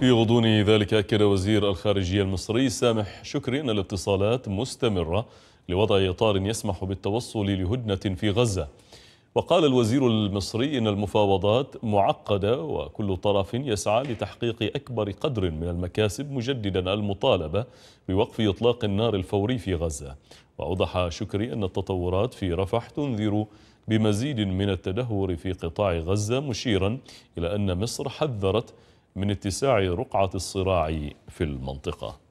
في غضون ذلك أكد وزير الخارجية المصري سامح شكري أن الاتصالات مستمرة لوضع إطار يسمح بالتوصل لهدنة في غزة وقال الوزير المصري إن المفاوضات معقدة وكل طرف يسعى لتحقيق أكبر قدر من المكاسب مجددا المطالبة بوقف إطلاق النار الفوري في غزة وأوضح شكري أن التطورات في رفح تنذر بمزيد من التدهور في قطاع غزة مشيرا إلى أن مصر حذرت من اتساع رقعة الصراع في المنطقة